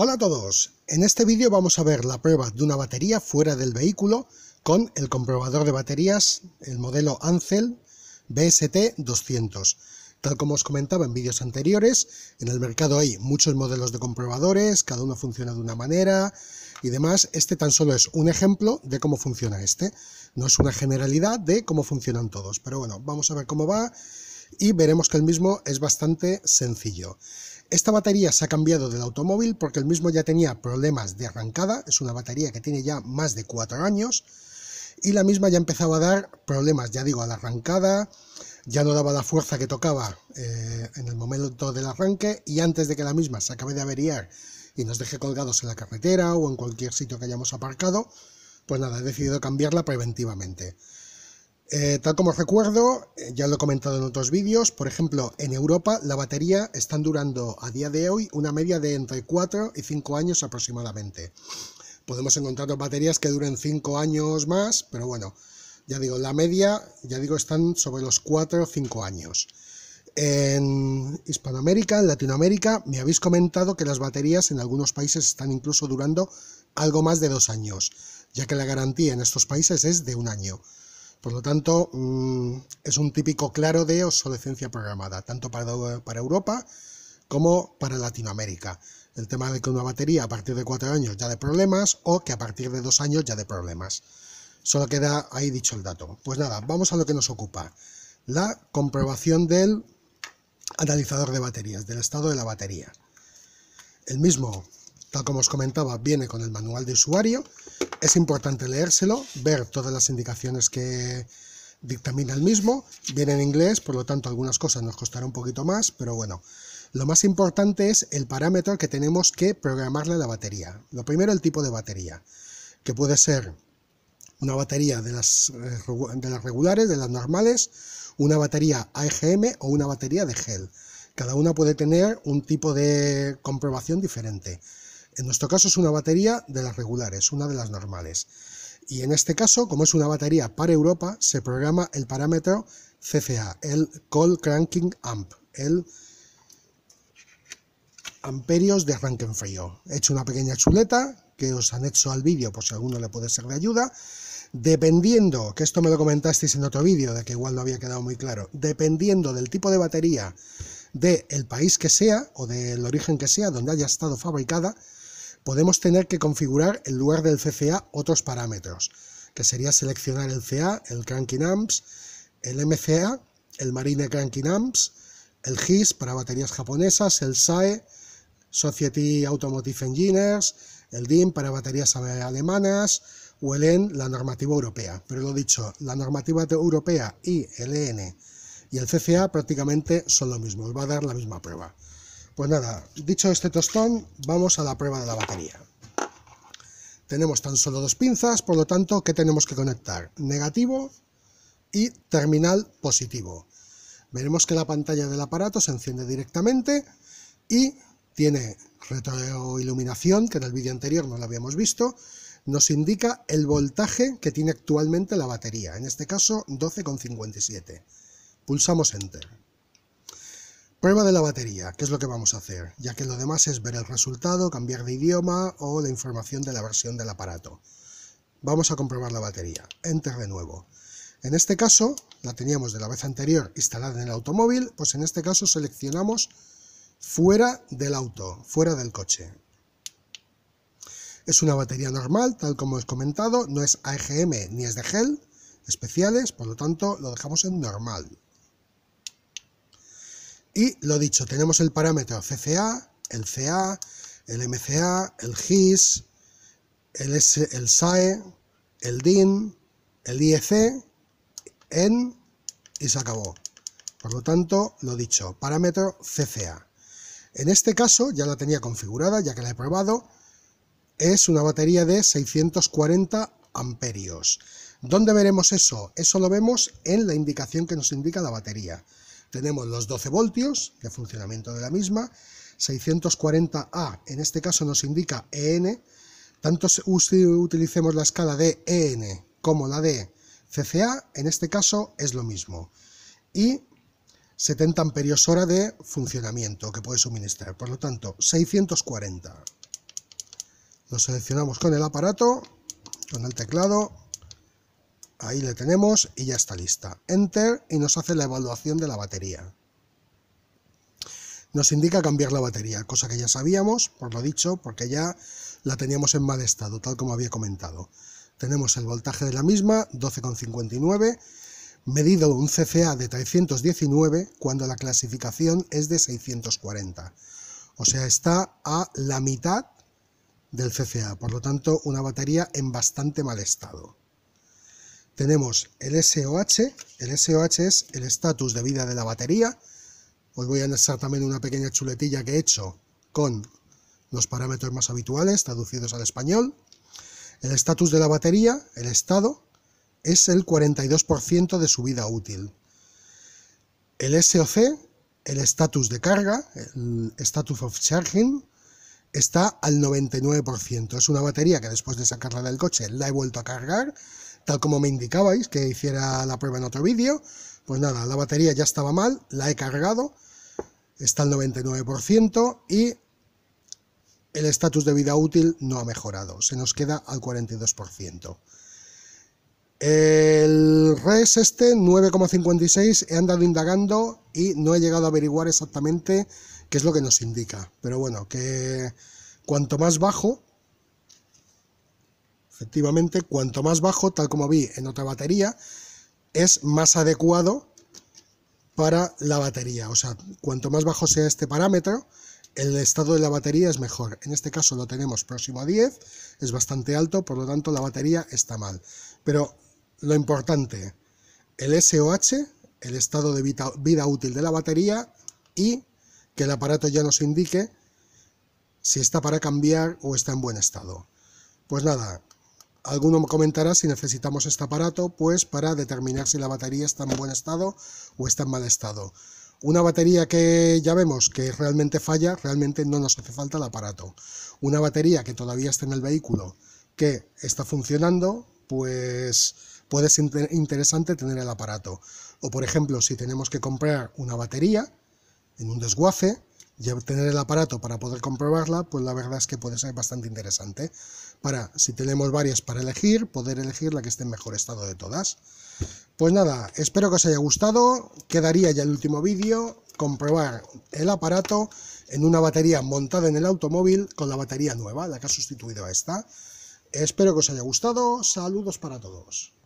Hola a todos, en este vídeo vamos a ver la prueba de una batería fuera del vehículo con el comprobador de baterías, el modelo Ancel BST200. Tal como os comentaba en vídeos anteriores, en el mercado hay muchos modelos de comprobadores, cada uno funciona de una manera y demás. Este tan solo es un ejemplo de cómo funciona este. No es una generalidad de cómo funcionan todos, pero bueno, vamos a ver cómo va y veremos que el mismo es bastante sencillo. Esta batería se ha cambiado del automóvil porque el mismo ya tenía problemas de arrancada, es una batería que tiene ya más de cuatro años y la misma ya empezaba a dar problemas, ya digo, a la arrancada, ya no daba la fuerza que tocaba eh, en el momento del arranque y antes de que la misma se acabe de averiar y nos deje colgados en la carretera o en cualquier sitio que hayamos aparcado, pues nada, he decidido cambiarla preventivamente. Eh, tal como recuerdo, eh, ya lo he comentado en otros vídeos, por ejemplo, en Europa la batería están durando a día de hoy una media de entre 4 y 5 años aproximadamente. Podemos encontrar baterías que duren 5 años más, pero bueno, ya digo, la media, ya digo, están sobre los 4 o 5 años. En Hispanoamérica, en Latinoamérica, me habéis comentado que las baterías en algunos países están incluso durando algo más de 2 años, ya que la garantía en estos países es de un año. Por lo tanto, mm, es un típico claro de obsolescencia programada, tanto para, Europa como para Latinoamérica. El tema de que una batería a partir de cuatro años ya de problemas o que a partir de dos años ya de problemas. Solo queda ahí dicho el dato. Pues nada, vamos a lo que nos ocupa. La comprobación del analizador de baterías, del estado de la batería. El mismo tal como os comentaba, viene con el manual de usuario. Es importante leérselo, ver todas las indicaciones que dictamina el mismo. Viene en inglés, por lo tanto algunas cosas nos costará un poquito más, pero bueno. Lo más importante es el parámetro que tenemos que programarle a la batería. Lo primero, el tipo de batería, que puede ser una batería de las, eh, de las regulares, de las normales, una batería AGM o una batería de gel. Cada una puede tener un tipo de comprobación diferente. En nuestro caso es una batería de las regulares, una de las normales. Y en este caso, como es una batería para Europa, se programa el parámetro CCA, el Call Cranking Amp, el amperios de arranque en frío. He hecho una pequeña chuleta que os anexo al vídeo por si alguno le puede ser de ayuda. Dependiendo, que esto me lo comentasteis en otro vídeo, de que igual no había quedado muy claro, dependiendo del tipo de batería del el país que sea o del origen que sea, donde haya estado fabricada, podemos tener que configurar en lugar del CCA otros parámetros, que sería seleccionar el CA, el Cranking Amps, el MCA, el Marine Cranking Amps, el GIS para baterías japonesas, el SAE, Society Automotive Engineers, el Dim para baterías alemanas o el EN, la normativa europea. Pero lo dicho, la normativa europea y el EN y el CCA prácticamente son lo mismo, os va a dar la misma prueba. Pues nada, dicho este tostón, vamos a la prueba de la batería. Tenemos tan solo dos pinzas, por lo tanto, ¿qué tenemos que conectar? Negativo y terminal positivo. Veremos que la pantalla del aparato se enciende directamente y tiene retroiluminación, que en el vídeo anterior no la habíamos visto, nos indica el voltaje que tiene actualmente la batería, en este caso 12,57. Pulsamos Enter. Prueba de la batería, ¿Qué es lo que vamos a hacer, ya que lo demás es ver el resultado, cambiar de idioma o la información de la versión del aparato. Vamos a comprobar la batería. Enter de nuevo. En este caso, la teníamos de la vez anterior instalada en el automóvil, pues en este caso seleccionamos fuera del auto, fuera del coche. Es una batería normal, tal como he comentado, no es AGM ni es de gel especiales, por lo tanto lo dejamos en normal. Y lo dicho, tenemos el parámetro CCA, el CA, el MCA, el GIS, el, el SAE, el DIN, el IEC, en y se acabó. Por lo tanto, lo dicho, parámetro CCA. En este caso, ya la tenía configurada, ya que la he probado, es una batería de 640 amperios. ¿Dónde veremos eso? Eso lo vemos en la indicación que nos indica la batería. Tenemos los 12 voltios de funcionamiento de la misma, 640A en este caso nos indica EN, tanto si utilicemos la escala de EN como la de CCA, en este caso es lo mismo. Y 70 amperios hora de funcionamiento que puede suministrar, por lo tanto 640. Lo seleccionamos con el aparato, con el teclado, Ahí le tenemos y ya está lista. Enter y nos hace la evaluación de la batería. Nos indica cambiar la batería, cosa que ya sabíamos, por lo dicho, porque ya la teníamos en mal estado, tal como había comentado. Tenemos el voltaje de la misma, 12,59, medido un CCA de 319 cuando la clasificación es de 640. O sea, está a la mitad del CCA, por lo tanto una batería en bastante mal estado tenemos el SOH, el SOH es el estatus de vida de la batería, os voy a anexar también una pequeña chuletilla que he hecho con los parámetros más habituales traducidos al español, el estatus de la batería, el estado, es el 42% de su vida útil. El SOC, el estatus de carga, el status of charging, está al 99%. Es una batería que después de sacarla del coche la he vuelto a cargar tal como me indicabais que hiciera la prueba en otro vídeo. Pues nada, la batería ya estaba mal, la he cargado, está al 99% y el estatus de vida útil no ha mejorado, se nos queda al 42%. El res este 9,56 he andado indagando y no he llegado a averiguar exactamente qué es lo que nos indica. Pero bueno, que cuanto más bajo, Efectivamente, cuanto más bajo, tal como vi en otra batería, es más adecuado para la batería. O sea, cuanto más bajo sea este parámetro, el estado de la batería es mejor. En este caso lo tenemos próximo a 10, es bastante alto, por lo tanto la batería está mal. Pero lo importante, el SOH, el estado de vida, útil de la batería y que el aparato ya nos indique si está para cambiar o está en buen estado. Pues nada, Alguno comentará si necesitamos este aparato pues para determinar si la batería está en buen estado o está en mal estado. Una batería que ya vemos que realmente falla, realmente no nos hace falta el aparato. Una batería que todavía está en el vehículo, que está funcionando, pues puede ser interesante tener el aparato. O por ejemplo, si tenemos que comprar una batería en un desguace, y tener el aparato para poder comprobarla, pues la verdad es que puede ser bastante interesante para, si tenemos varias para elegir, poder elegir la que esté en mejor estado de todas. Pues nada, espero que os haya gustado, quedaría ya el último vídeo, comprobar el aparato en una batería montada en el automóvil con la batería nueva, la que ha sustituido a esta. Espero que os haya gustado, saludos para todos.